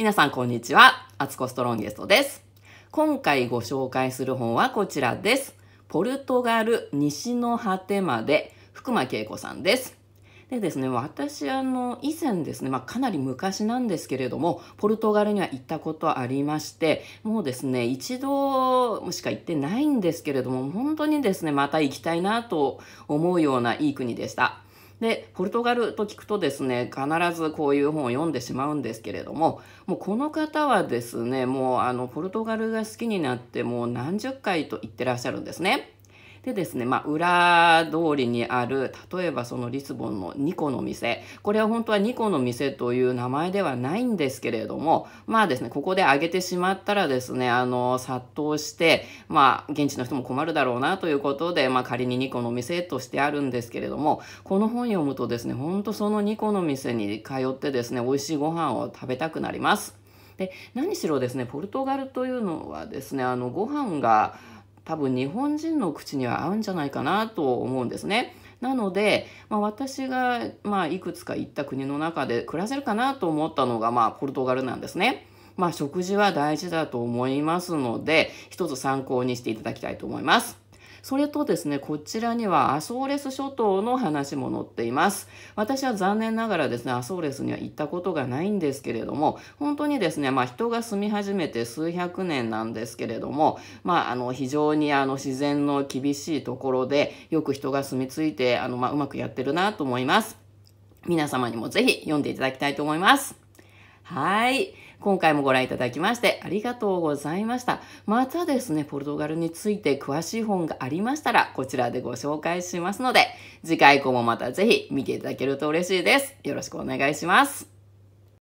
皆さんこんにちは。アツコストロンゲストです。今回ご紹介する本はこちらです。ポルトガル西の果てまで、福間恵子さんです。でですね、私、あの、以前ですね、まあ、かなり昔なんですけれども、ポルトガルには行ったことありまして、もうですね、一度しか行ってないんですけれども、本当にですね、また行きたいなと思うようないい国でした。で、ポルトガルと聞くとですね、必ずこういう本を読んでしまうんですけれども、もうこの方はですね、もうあの、ポルトガルが好きになってもう何十回と言ってらっしゃるんですね。でですね、まあ、裏通りにある、例えばそのリスボンのニコの店、これは本当はニコの店という名前ではないんですけれども、まあですね、ここで上げてしまったらですね、あの、殺到して、まあ、現地の人も困るだろうなということで、まあ、仮にニコの店としてあるんですけれども、この本読むとですね、本当そのニコの店に通ってですね、美味しいご飯を食べたくなります。で何しろですねポルトガルというのはですねあのご飯が多分日本人の口には合うんじゃないかなと思うんですね。なので、まあ、私が、まあ、いくつか行った国の中で暮らせるかなと思ったのが、まあ、ポルトガルなんですね。まあ、食事は大事だと思いますので、一つ参考にしていただきたいと思います。それとですね、こちらにはアソーレス諸島の話も載っています。私は残念ながらですね、アソーレスには行ったことがないんですけれども、本当にですね、まあ人が住み始めて数百年なんですけれども、まああの非常にあの自然の厳しいところで、よく人が住み着いて、あのまあうまくやってるなと思います。皆様にもぜひ読んでいただきたいと思います。はい。今回もご覧いただきましてありがとうございました。またですね、ポルトガルについて詳しい本がありましたら、こちらでご紹介しますので、次回以降もまたぜひ見ていただけると嬉しいです。よろしくお願いします。